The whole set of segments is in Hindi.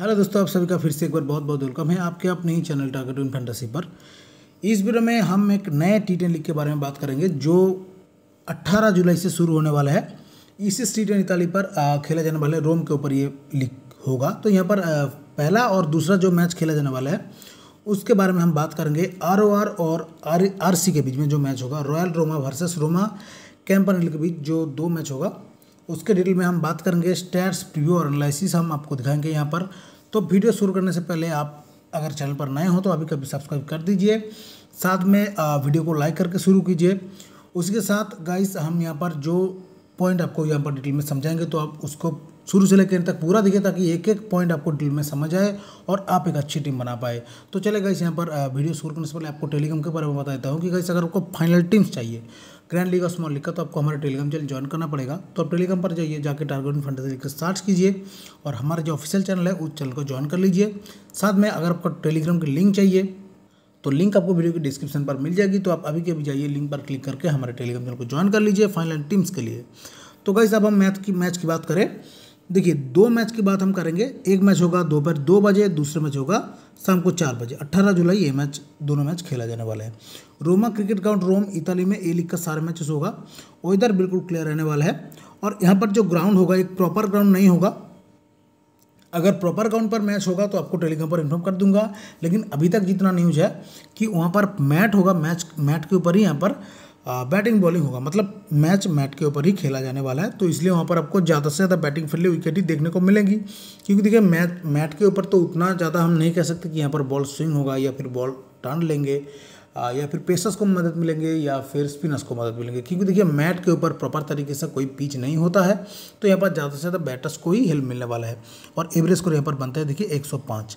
हेलो दोस्तों आप सभी का फिर से एक बार बहुत बहुत वेलकम है आपके अपने ही चैनल टारगेट इन फैंटेसी पर इस वीडियो में हम एक नए टी टेन लीग के बारे में बात करेंगे जो 18 जुलाई से शुरू होने वाला है इसी टी टेन इताली पर खेला जाने वाला है रोम के ऊपर ये लीग होगा तो यहाँ पर पहला और दूसरा जो मैच खेला जाने वाला है उसके बारे में हम बात करेंगे आर और आर आर के बीच में जो मैच होगा रॉयल रोमा वर्सेस रोमा कैंपन के बीच जो दो मैच होगा उसके डिटेल में हम बात करेंगे स्टैट्स प्रीव्यू और एनालिसिस हम आपको दिखाएंगे यहाँ पर तो वीडियो शुरू करने से पहले आप अगर चैनल पर नए हो तो अभी कभी सब्सक्राइब कर दीजिए साथ में वीडियो को लाइक करके शुरू कीजिए उसके साथ गाइस हम यहाँ पर जो पॉइंट आपको यहाँ पर डिटेल में समझाएंगे तो आप उसको शुरू से लेकर तक पूरा दिखे ताकि एक एक पॉइंट आपको ड्रिल में समझ आए और आप एक अच्छी टीम बना पाए तो चले गए यहाँ पर वीडियो शुरू करने से पहले आपको टेलीग्राम के बारे में बता देता हूँ कि गाइस अगर आपको फाइनल टीम्स चाहिए ग्रैंड लीग और स्मॉल लीग का तो आपको हमारे टेलीग्राम चैनल ज्वाइन करना पड़ेगा तो आप टेलीग्राम पर जाइए जाके टारगेट फंड लिख सर्च कीजिए और हमारा जो ऑफिशियल चैनल है उस चैनल को ज्वाइन कर लीजिए साथ में अगर आपको टेलीग्राम की लिंक चाहिए तो लिंक आपको वीडियो की डिस्क्रिप्शन पर मिल जाएगी तो आप अभी के अभी जाइए लिंक पर क्लिक करके हमारे टेलीग्राम चैनल को ज्वाइन कर लीजिए फाइनल टीम्स के लिए तो गाइस अब हम मैथ की मैच की बात करें देखिए दो मैच की बात हम करेंगे एक मैच होगा दोपहर दो, दो बजे दूसरा मैच होगा शाम को चार बजे अट्ठारह जुलाई ये मैच दोनों मैच खेला जाने वाला है रोमा क्रिकेट ग्राउंड रोम इताली में ए लीग का सारा मैचेस होगा वो इधर बिल्कुल क्लियर रहने वाला है और यहाँ पर जो ग्राउंड होगा एक प्रॉपर ग्राउंड नहीं होगा अगर प्रॉपर ग्राउंड पर मैच होगा तो आपको टेलीग्राम पर इन्फॉर्म कर दूंगा लेकिन अभी तक जितना न्यूज़ है कि वहाँ पर मैट होगा मैच मैट के ऊपर ही यहाँ पर बैटिंग बॉलिंग होगा मतलब मैच मैट के ऊपर ही खेला जाने वाला है तो इसलिए वहाँ पर आपको ज़्यादा से ज़्यादा बैटिंग फील्ड विकेट ही देखने को मिलेंगी क्योंकि देखिए मैच मैट के ऊपर तो उतना ज़्यादा हम नहीं कह सकते कि यहाँ पर बॉल स्विंग होगा या फिर बॉल टर्न लेंगे या फिर पेसर्स को मदद मिलेंगे या फिर स्पिनर्स को मदद मिलेंगे क्योंकि देखिए मैट के ऊपर प्रॉपर तरीके से कोई पिच नहीं होता है तो यहाँ पर ज़्यादा से ज़्यादा बैटर्स को ही हेल्प मिलने वाला है और एवरेज को यहाँ पर बनता है देखिए 105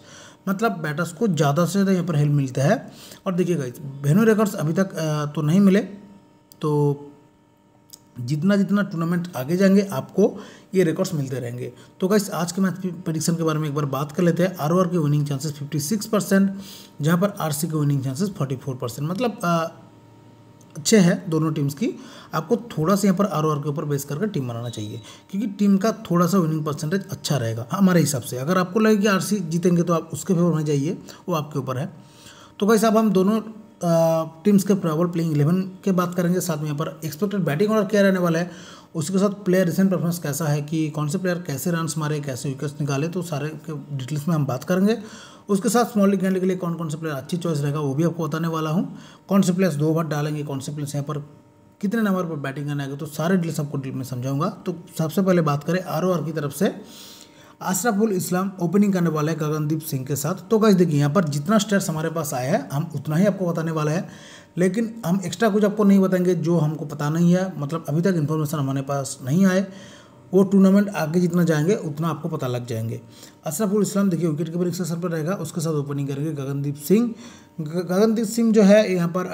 मतलब बैटर्स को ज़्यादा से ज़्यादा यहाँ पर हेल्प मिलता है और देखिएगा वेन्यू रिकॉर्ड्स अभी तक तो नहीं मिले तो जितना जितना टूर्नामेंट आगे जाएंगे आपको ये रिकॉर्ड्स मिलते रहेंगे तो गाइस आज के मैच परीक्षण के बारे में एक बार बात कर लेते हैं आर के विनिंग चांसेस 56 परसेंट जहाँ पर आर के विनिंग चांसेस 44 परसेंट मतलब आ, अच्छे हैं दोनों टीम्स की आपको थोड़ा सा यहाँ पर आर के ऊपर बेस करके टीम बनाना चाहिए क्योंकि टीम का थोड़ा सा विनिंग परसेंटेज अच्छा रहेगा हाँ, हमारे हिसाब से अगर आपको लगे कि आर जीतेंगे तो आप उसके फेवर में जाइए वो आपके ऊपर है तो गाइस अब हम दोनों टीम्स के प्रॉबल प्लेइंग इलेवन के बात करेंगे साथ में यहाँ पर एक्सपेक्टेड बैटिंग ऑर्डर क्या रहने वाला है उसके साथ प्लेयर रिसेंट परफॉर्मेंस कैसा है कि कौन से प्लेयर कैसे रन मारे कैसे विकेट्स निकाले तो सारे के डिटेल्स में हम बात करेंगे उसके साथ स्मॉल लीग खेलने के लिए कौन कौन से प्लेयर अच्छी चॉइस रहेगा वो भी आपको बताने वाला हूँ कौन से प्लेयर्स दो बार डालेंगे कौन से प्लेयर्स यहाँ पर कितने नंबर पर बैटिंग करने आएगा तो सारे डिटेल्स आपको डिटेल में समझाऊंगा तो सबसे पहले बात करें आर की तरफ से अशरफुल इस्लाम ओपनिंग करने वाले गगनदीप सिंह के साथ तो गाइस देखिए यहाँ पर जितना स्टेट्स हमारे पास आया है हम उतना ही आपको बताने वाला है लेकिन हम एक्स्ट्रा कुछ आपको नहीं बताएंगे जो हमको पता नहीं है मतलब अभी तक इन्फॉर्मेशन हमारे पास नहीं आए वो टूर्नामेंट आगे जितना जाएंगे उतना आपको पता लग जाएंगे अशरफुल इस्लाम देखिए विकेट कीपर एक सर पर रहेगा उसके साथ ओपनिंग करेंगे गगनदीप सिंह गगनदीप सिंह जो है यहाँ पर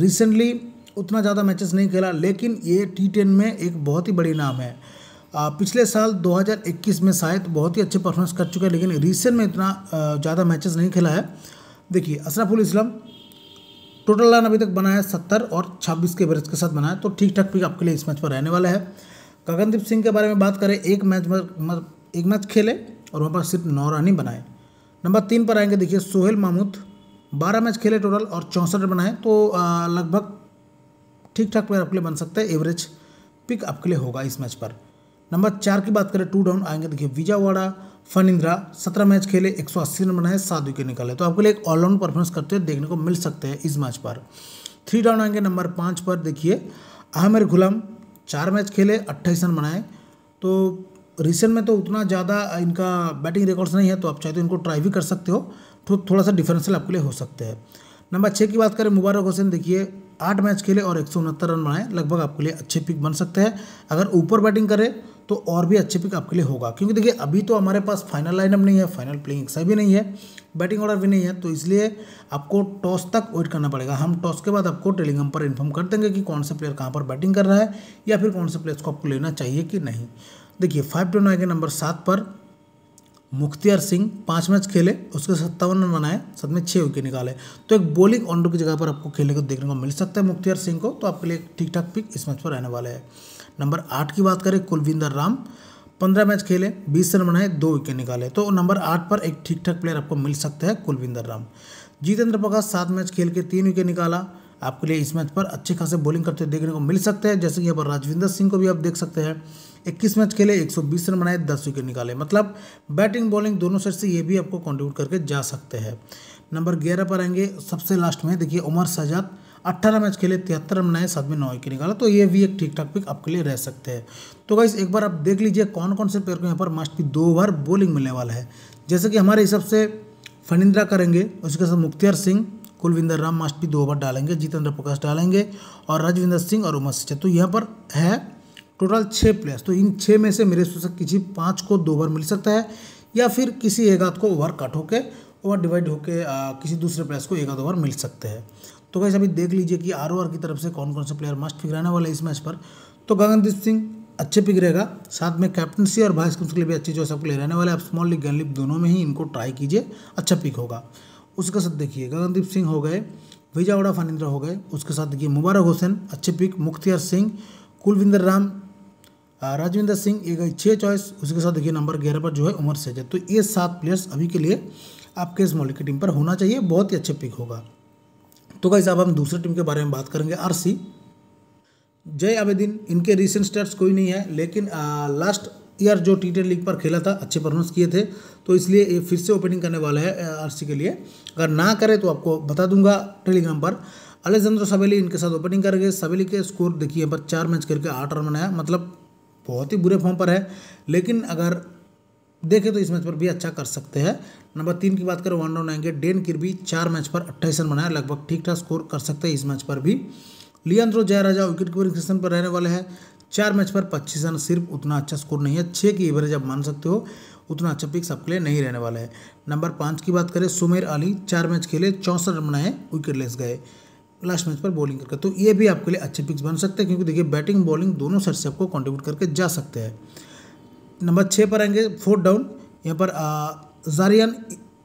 रिसेंटली उतना ज़्यादा मैचेस नहीं खेला लेकिन ये टी टेन में एक बहुत ही बड़ी नाम है पिछले साल 2021 में शायद बहुत ही अच्छे परफॉर्मेंस कर चुका है लेकिन रिसेंट में इतना ज़्यादा मैचेस नहीं खेला है देखिए अशरफुल इस्लाम टोटल रन अभी तक बना है सत्तर और छब्बीस के एवरेज के साथ बना है तो ठीक ठाक पिक आपके लिए इस मैच पर रहने वाला है गगनदीप सिंह के बारे में बात करें एक मैच मतलब एक मैच खेले और वहाँ पर सिर्फ नौ रन ही बनाए नंबर तीन पर आएंगे देखिए सोहेल मामूद बारह मैच खेले टोटल और चौंसठ रन बनाए तो लगभग ठीक ठाक प्लेयर आपके लिए बन सकता है एवरेज पिक आपके लिए होगा इस मैच पर नंबर चार की बात करें टू डाउन आएंगे देखिए विजयवाड़ा फनिंद्रा सत्रह मैच खेले एक सौ अस्सी रन बनाए सात विकेट निकाले तो आपके लिए एक ऑलराउंड परफॉर्मेंस करते हुए देखने को मिल सकते हैं इस मैच पर थ्री डाउन आएंगे नंबर पाँच पर देखिए आमिर गुलाम चार मैच खेले अट्ठाईस रन बनाए तो रिसेंट में तो उतना ज़्यादा इनका बैटिंग रिकॉर्ड्स नहीं है तो आप चाहे तो इनको ट्राई भी कर सकते हो तो थोड़ा सा डिफरेंशियल आपके लिए हो सकते हैं नंबर छः की बात करें मुबारक हुसैन देखिए आठ मैच खेले और एक रन बनाए लगभग आपके लिए अच्छे पिक बन सकते हैं अगर ऊपर बैटिंग करें तो और भी अच्छे पिक आपके लिए होगा क्योंकि देखिए अभी तो हमारे पास फाइनल लाइनअप नहीं है फाइनल प्लेइंग सही भी नहीं है बैटिंग ऑर्डर भी नहीं है तो इसलिए आपको टॉस तक वेट करना पड़ेगा हम टॉस के बाद आपको टेलीग्राम पर इन्फॉर्म कर देंगे कि कौन से प्लेयर कहाँ पर बैटिंग कर रहा है या फिर कौन से प्लेयर्स को आपको लेना चाहिए कि नहीं देखिए फाइव टू नाइन के नंबर सात पर मुख्तियार सिंह पाँच मैच खेले उसके सत्तावन रन बनाए साथ में छः विकेट निकाले तो एक बॉलिंग ऑनडो की जगह पर आपको खेलने को देखने को मिल सकता है मुख्तियार सिंह को तो आपके लिए ठीक ठाक पिक इस मैच पर रहने वाले हैं नंबर आठ की बात करें कुलविंदर राम पंद्रह मैच खेले बीस रन बनाए दो विकेट निकाले तो नंबर आठ पर एक ठीक ठाक प्लेयर आपको मिल सकता है कुलविंदर राम जितेंद्र प्रकाश सात मैच खेल के तीन विकेट निकाला आपके लिए इस मैच पर अच्छे खासे बॉलिंग करते देखने को मिल सकते हैं जैसे कि यहाँ पर राजविंदर सिंह को भी आप देख सकते हैं इक्कीस मैच खेले 120 रन बनाए दस विकेट निकाले मतलब बैटिंग बॉलिंग दोनों साइड से ये भी आपको कॉन्ट्रीब्यूट करके जा सकते हैं नंबर ग्यारह पर आएंगे सबसे लास्ट में देखिए उमर सजाद अट्ठारह मैच खेले तिहत्तर रन बनाए साथ में नौ विकेट निकाला तो ये भी एक ठीक ठाक पिक आपके लिए रह सकते हैं तो गाइस एक बार आप देख लीजिए कौन कौन से प्लेयर को यहाँ पर मस्ट भी दो ओवर बॉलिंग मिलने वाला है जैसे कि हमारे हिसाब से फनिंद्रा करेंगे उसके साथ मुख्तियार सिंह कुलविंदर राम मास्ट भी दो ओवर डालेंगे जितेंद्र प्रकाश डालेंगे और राजविंदर सिंह और उमर सिंह तो यहाँ पर है टोटल छः प्लेयर्स तो इन छः में से मेरे सूचक किसी पाँच को दो ओवर मिल सकता है या फिर किसी एक आध को ओवर कट होकर ओवर डिवाइड होकर किसी दूसरे प्लेयर्स को एक आध ओवर मिल सकते हैं तो वैसे अभी देख लीजिए कि आर ओवर की तरफ से कौन कौन से प्लेयर मस्ट फिक रहने वाले इस मैच पर तो गगनदीप सिंह अच्छे पिक रहेगा साथ में कैप्टनसी और वाइस कैप्टन के लिए भी अच्छी चॉइस सब प्लेयर रहने वाले आप स्मॉल लीग गन लीग दोनों में ही इनको ट्राई कीजिए अच्छा पिक होगा उसके साथ देखिए गगनदीप सिंह हो गए विजावड़ा फानिंद्रा हो गए उसके साथ देखिए मुबारक हुसैन अच्छे पिक मुख्तियार सिंह कुलविंदर राम राजविंदर सिंह एक छः चॉइस उसके साथ देखिए नंबर ग्यारह पर जो है उमर सैजद तो ये सात प्लेयर्स अभी के लिए आपके इस मौलिक की टीम पर होना चाहिए बहुत ही अच्छे पिक होगा तो गाइज साहब हम दूसरे टीम के बारे में बात करेंगे आर जय आबेदीन इनके रिसेंट स्टार्ट कोई नहीं है लेकिन लास्ट ईयर जो टी टेन लीग पर खेला था अच्छे परफॉर्मेंस किए थे तो इसलिए ये फिर से ओपनिंग करने वाला है आर के लिए अगर ना करे तो आपको बता दूंगा टेलीग्राम पर अलेक्जेंद्रो सवेली इनके साथ ओपनिंग करेंगे सवेली के स्कोर देखिए पर चार मैच करके आठ रन बनाया मतलब बहुत ही बुरे फॉर्म पर है लेकिन अगर देखें तो इस मैच पर भी अच्छा कर सकते हैं नंबर तीन की बात करें वन डाउन आएंगे डेन किरबी चार मैच पर अट्ठाईस रन बनाया लगभग ठीक ठाक स्कोर कर सकते हैं इस मैच पर भी Leandro Jayaraja wicket keeper system पर रहने वाले हैं चार मैच पर पच्चीस रन सिर्फ उतना अच्छा स्कोर नहीं है छः की एवरेज आप मान सकते हो उतना अच्छा पिक सबके लिए नहीं रहने वाला है नंबर पाँच की बात करें सुमेर अली चार मैच खेले चौंसठ रन बनाए विकेट लेस गए लास्ट मैच पर बॉलिंग करके तो ये भी आपके लिए अच्छे पिक्स बन सकते हैं क्योंकि देखिए बैटिंग बॉलिंग दोनों सर से आपको कॉन्ट्रीब्यूट करके जा सकते हैं नंबर छः पर आएंगे फोर्थ डाउन यहाँ पर जारियन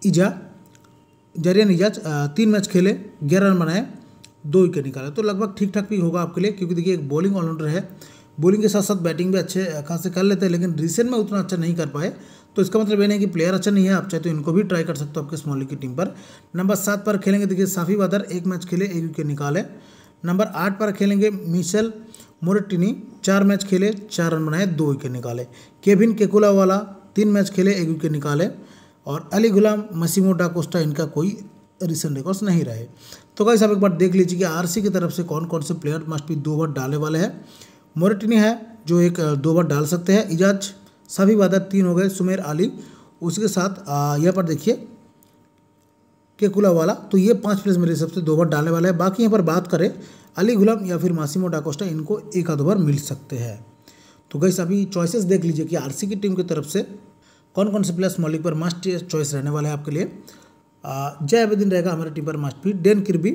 ईजा जारियान इजाज तीन मैच खेले ग्यारह रन बनाए दो विकेट निकाले तो लगभग ठीक ठाक भी होगा आपके लिए क्योंकि देखिए एक बॉलिंग ऑलराउंडर है बॉलिंग के साथ साथ बैटिंग भी अच्छे से कर लेते हैं लेकिन रिसेंट में उतना अच्छा नहीं कर पाए तो इसका मतलब ये नहीं कि प्लेयर अच्छा नहीं है आप चाहे तो इनको भी ट्राई कर सकते हो आपके स्मॉल लीग की टीम पर नंबर सात पर खेलेंगे देखिए साफी बादर एक मैच खेले एक विकेट निकाले नंबर आठ पर खेलेंगे मिशेल मोरटिनी चार मैच खेले चार रन बनाए दो विकेट निकाले केविन केकुला वाला तीन मैच खेले एक विकेट निकाले और अली गुलाम मसीमो डाकोस्टा इनका कोई रिसेंट रिकॉर्ड्स नहीं रहे तो गाइस आप एक बार देख लीजिए कि आरसी की तरफ से कौन कौन से प्लेयर मस्ट भी दो ओवर डालने वाले हैं मोरटनी है जो एक दो बार डाल सकते हैं इजाज सभी वादा तीन हो गए सुमेर आली उसके साथ यहाँ पर देखिए केकुला वाला तो ये पांच प्लेस मेरे हिसाब से दो बार डालने वाला है बाकी यहाँ पर बात करें अली गुलाम या फिर मासिमो डाकोस्टा इनको एक आध बार मिल सकते हैं तो गई अभी चॉइसेस देख लीजिए कि आरसी की टीम की तरफ से कौन कौन से प्लेयर्स मौलिक पर मास्ट चॉइस रहने वाला है आपके लिए जय आबेदीन रहेगा हमारे टीम पर मास्ट भी डेन किरबी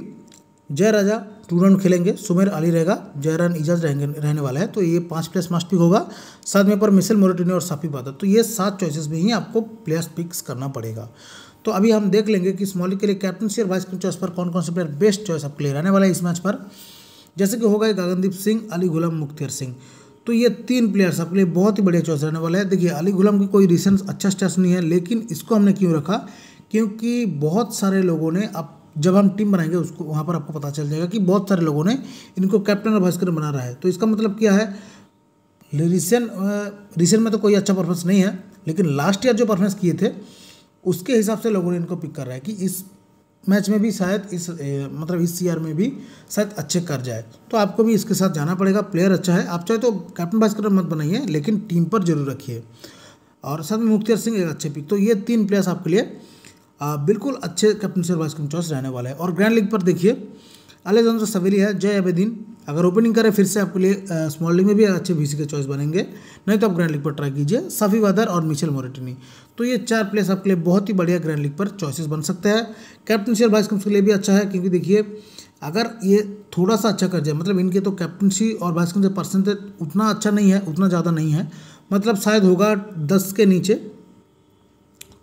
जय राजा टू रन खेलेंगे सुमेर अली रहेगा जयरान इजाज रहेंगे रहने वाला है तो ये पाँच प्लेयर्स मस्ट पिक होगा साथ में पर मिसल मोरटिनी और साफी बादल तो ये सात चॉइसेस में ही आपको प्लेयर्स पिक्स करना पड़ेगा तो अभी हम देख लेंगे कि स्मॉली के लिए कैप्टनशी और वाइस कैप्टन चॉइस पर कौन कौन से प्लेयर बेस्ट चॉइस आपके लिए रहने वाला है इस मैच पर जैसे कि होगा गगनदीप सिंह अली गुलाम मुख्तियर सिंह तो ये तीन प्लेयर्स आपके लिए बहुत ही बढ़िया चॉइस रहने वाला है देखिए अली गुलाम की कोई रिसेंट अच्छा स्टेस नहीं है लेकिन इसको हमने क्यों रखा क्योंकि बहुत सारे लोगों ने अब जब हम टीम बनाएंगे उसको वहाँ पर आपको पता चल जाएगा कि बहुत सारे लोगों ने इनको कैप्टन और वाइस कैप्टन बना रहा है तो इसका मतलब क्या है रिसेंट रिसेंट में तो कोई अच्छा परफॉर्मेंस नहीं है लेकिन लास्ट ईयर जो परफॉर्मेंस किए थे उसके हिसाब से लोगों ने इनको पिक कर रहा है कि इस मैच में भी शायद इस मतलब इस ईयर में भी शायद अच्छे कर जाए तो आपको भी इसके साथ जाना पड़ेगा प्लेयर अच्छा है आप चाहे तो कैप्टन वाइस कैप्टन मत बनाइए लेकिन टीम पर जरूर रखिए और साथ में मुख्तियार सिंह एक अच्छे पिक तो ये तीन प्लेयर्स आपके लिए बिल्कुल अच्छे कैप्टन से वाइस कैप्टन चॉइस रहने वाला है और ग्रैंड लीग पर देखिए अलेक्जेंडर सवेली है जय अबेदीन अगर ओपनिंग करें फिर से आपके लिए स्मॉल लीग में भी अच्छे बीसी के चॉइस बनेंगे नहीं तो आप ग्रैंड लीग पर ट्राई कीजिए सफ़ी वादर और मिशेल मोरेटिनी तो ये चार प्लेयर्स आपके लिए बहुत ही बढ़िया ग्रैंड लीग पर चॉइसेस बन सकते हैं और वाइस कैप्टन के लिए भी अच्छा है क्योंकि देखिए अगर ये थोड़ा सा अच्छा कर जाए मतलब इनके तो कैप्टनशी और वाइस कैप्टन परसेंटेज उतना अच्छा नहीं है उतना ज़्यादा नहीं है मतलब शायद होगा दस के नीचे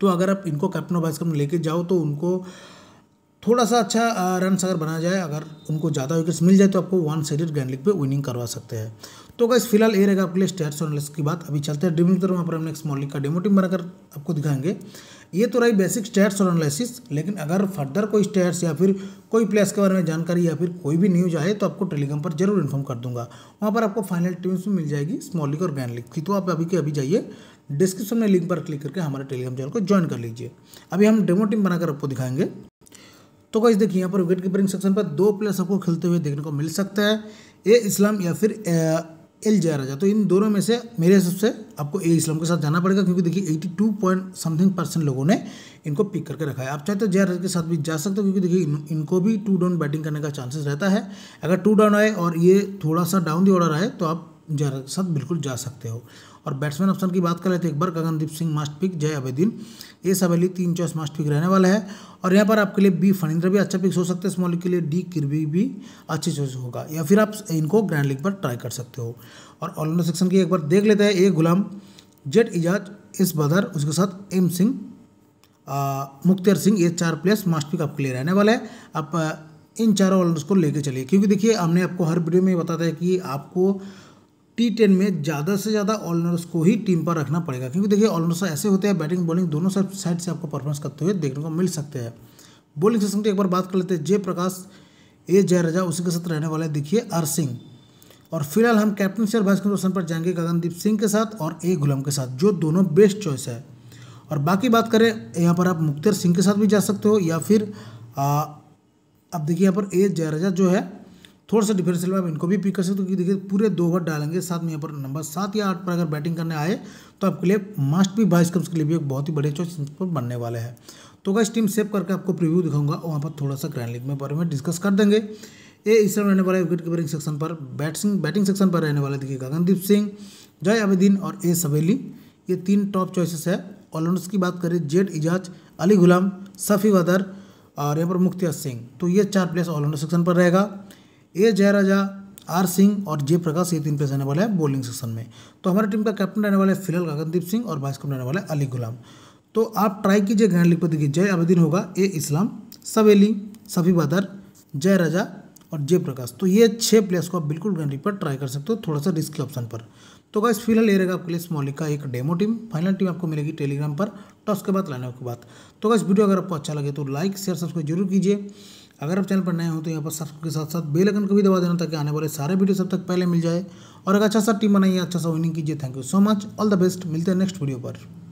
तो अगर आप इनको कैप्टन ऑफ वाइस कैप्टन लेके जाओ तो उनको थोड़ा सा अच्छा रन अगर बनाया जाए अगर उनको ज़्यादा विकेट्स मिल जाए तो आपको वन साइडेड ग्रैंड लीग पे विनिंग करवा सकते हैं तो गैस फिलहाल ये रहेगा आपके लिए स्टेट्स और एनालिसिस की बात अभी चलते हैं ड्रीमिंग तरफ वहाँ पर हम नेक्स्ट मॉडल का डेमो टीम बनाकर आपको दिखाएंगे ये तो रही बेसिक स्टेट्स और एनालिसिस लेकिन अगर फर्दर कोई स्टेट्स या फिर कोई प्लेस के बारे में जानकारी या फिर कोई भी न्यूज आए तो आपको टेलीग्राम पर जरूर इन्फॉर्म कर दूंगा वहाँ पर आपको फाइनल टीम्स में मिल जाएगी स्मॉल लीग और ग्रैंड लीग की तो आप अभी के अभी जाइए डिस्क्रिप्शन में लिंक पर क्लिक करके हमारे टेलीग्राम चैनल को ज्वाइन कर लीजिए अभी हम डेमो टीम बनाकर आपको दिखाएंगे तो गाइज देखिए यहाँ पर विकेट कीपरिंग सेक्शन पर दो प्लेयर्स आपको खेलते हुए देखने को मिल सकता है ए इस्लाम या फिर एल राजा तो इन दोनों में से मेरे हिसाब से आपको ए इस्लाम के साथ जाना पड़ेगा क्योंकि देखिए 82 पॉइंट समथिंग परसेंट लोगों ने इनको पिक करके रखा है आप चाहे तो राजा के साथ भी जा सकते हो क्योंकि देखिए इन, इनको भी टू डाउन बैटिंग करने का चांसेस रहता है अगर टू डाउन आए और ये थोड़ा सा डाउन दी ऑर्डर आए तो आप राजा के साथ बिल्कुल जा सकते हो और बैट्समैन ऑप्शन की बात कर लेते हैं एक बार गगनदीप सिंह मास्ट पिक जय अबेदीन ये सब अली तीन चौस मास्ट पिक रहने वाला है और यहाँ पर आपके लिए बी फणिंद्र भी अच्छा पिक हो सकता है स्मॉल के लिए डी किरबी भी अच्छी चॉइस होगा या फिर आप इनको ग्रैंड लीग पर ट्राई कर सकते हो और ऑलराउंडर सेक्शन की एक बार देख लेते हैं ए गुलाम जेट इजाज इस बदर उसके साथ एम सिंह मुख्तियार सिंह ये चार प्लेयर्स मास्ट पिक आपके लिए रहने वाला है आप इन चारों ऑलराउंडर्स को लेके चलिए क्योंकि देखिए हमने आपको हर वीडियो में बताता है कि आपको टी टेन में ज़्यादा से ज़्यादा ऑलराउंडर्स को ही टीम पर रखना पड़ेगा क्योंकि देखिए ऑलराउंडर्स ऐसे होते हैं बैटिंग बॉलिंग दोनों साइड से आपको परफॉर्मेंस करते हुए देखने को मिल सकते हैं बॉलिंग सेशन की एक बार बात कर लेते हैं जय प्रकाश ए जयराजा उसी के साथ रहने वाले देखिए अर सिंह और फिलहाल हम कैप्टन शेयर भाई कैप्टन पर जाएंगे गगनदीप सिंह के साथ और ए गुलाम के साथ जो दोनों बेस्ट चॉइस है और बाकी बात करें यहाँ पर आप मुख्तर सिंह के साथ भी जा सकते हो या फिर आ, अब देखिए यहाँ पर ए जयराजा जो है थोड़ा सा डिफरेंशियल में आप इनको भी पिक कर सकते हो क्योंकि देखिए पूरे दो ओवर डालेंगे साथ में यहाँ पर नंबर सात या आठ पर अगर बैटिंग करने आए तो आपके लिए मस्ट भी बाईस कम्स के लिए भी एक बहुत ही बड़े चॉइस पर बनने वाले हैं तो अगर टीम सेव करके आपको प्रीव्यू दिखाऊंगा वहाँ पर थोड़ा सा ग्रैंड लीग में बारे में डिस्कस कर देंगे ये इस समय रहने वाला विकेट कीपरिंग सेक्शन पर बैटिंग बैटिंग सेक्शन पर रहने वाले देखिए गगनदीप सिंह जय अबेदीन और ए सवेली ये तीन टॉप चॉइसेस है ऑलराउंडर्स की बात करें जेड इजाज अली गुलाम सफ़ी वदर और यहाँ पर मुख्तिया सिंह तो ये चार प्लेयर्स ऑलराउंडर सेक्शन पर रहेगा ए जयराजा आर सिंह और जय प्रकाश ये तीन प्लेस रहने वाले हैं बॉलिंग सेक्शन में तो हमारी टीम का कैप्टन रहने वाला है फिलहाल गगनदीप सिंह और वाइस कैप्टन रहने वाला है अली गुलाम तो आप ट्राई कीजिए ग्रैंड लिख पर देखिए जय अबीन होगा ए इस्लाम सवेली सफ़ी बदर जय राजा और जय प्रकाश तो ये छः प्लेयर्स को आप बिल्कुल ग्रैंड लिख पर ट्राई कर सकते हो थोड़ा सा रिस्क के ऑप्शन पर तो गाइस फिलहाल ये रहेगा आपके लिए स्मॉलिक का एक डेमो टीम फाइनल टीम आपको मिलेगी टेलीग्राम पर टॉस तो के बाद लाने के बाद तो गाइस वीडियो अगर आपको अच्छा लगे तो लाइक शेयर सब्सक्राइब जरूर कीजिए अगर आप चैनल पर नए हो तो यहाँ पर सब्सक्राइब के साथ साथ बेल आइकन को भी दबा देना ताकि आने वाले सारे वीडियो सब तक पहले मिल जाए और अगर अच्छा सा टीम बनाइए अच्छा सा विनिंग कीजिए thank you so much all the best मिलते हैं नेक्स्ट वीडियो पर